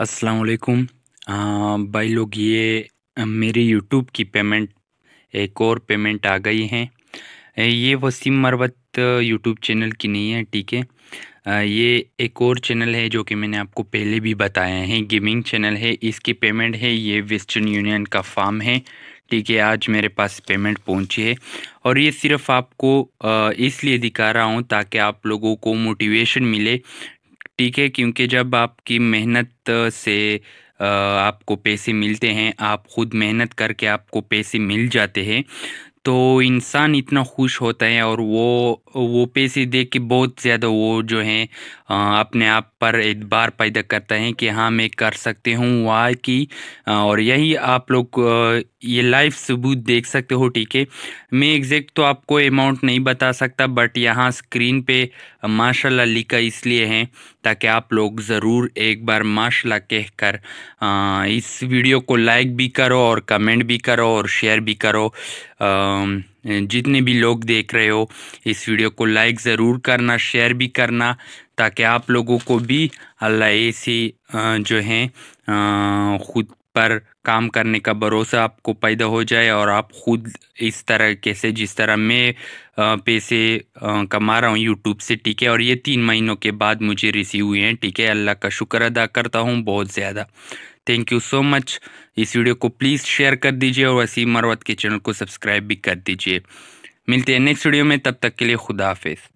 असलकुम भाई लोग ये मेरी यूट्यूब की पेमेंट एक और पेमेंट आ गई है ये वसीम मरवत यूट्यूब चैनल की नहीं है ठीक है ये एक और चैनल है जो कि मैंने आपको पहले भी बताया है गेमिंग चैनल है इसकी पेमेंट है ये वेस्टर्न यूनियन का फार्म है ठीक है आज मेरे पास पेमेंट पहुंची है और ये सिर्फ आपको इसलिए दिखा रहा हूं ताकि आप लोगों को मोटिवेशन मिले ठीक है क्योंकि जब आपकी मेहनत से आपको पैसे मिलते हैं आप खुद मेहनत करके आपको पैसे मिल जाते हैं तो इंसान इतना खुश होता है और वो वो पैसे देख के बहुत ज़्यादा वो जो है अपने आप पर एतबार पैदा करता है कि हाँ मैं कर सकते हूँ वाह की और यही आप लोग ये लाइव सबूत देख सकते हो ठीक है मैं एग्जैक्ट तो आपको अमाउंट नहीं बता सकता बट यहाँ स्क्रीन पे माशाल्लाह लिखा इसलिए है ताकि आप लोग ज़रूर एक बार माशाल्लाह कहकर इस वीडियो को लाइक भी करो और कमेंट भी करो और शेयर भी करो आ, जितने भी लोग देख रहे हो इस वीडियो को लाइक ज़रूर करना शेयर भी करना ताकि आप लोगों को भी अल्लाह ऐसी जो हैं ख़ुद पर काम करने का भरोसा आपको पैदा हो जाए और आप खुद इस तरह कैसे जिस तरह मैं पैसे कमा रहा हूँ यूट्यूब से ठीक है और ये तीन महीनों के बाद मुझे रिसीव हुए हैं ठीक है अल्लाह का शुक्र अदा करता हूँ बहुत ज़्यादा थैंक यू सो मच इस वीडियो को प्लीज़ शेयर कर दीजिए और वसीम मरवत के चैनल को सब्सक्राइब भी कर दीजिए मिलते हैं नेक्स्ट वीडियो में तब तक के लिए खुदा हाफिज़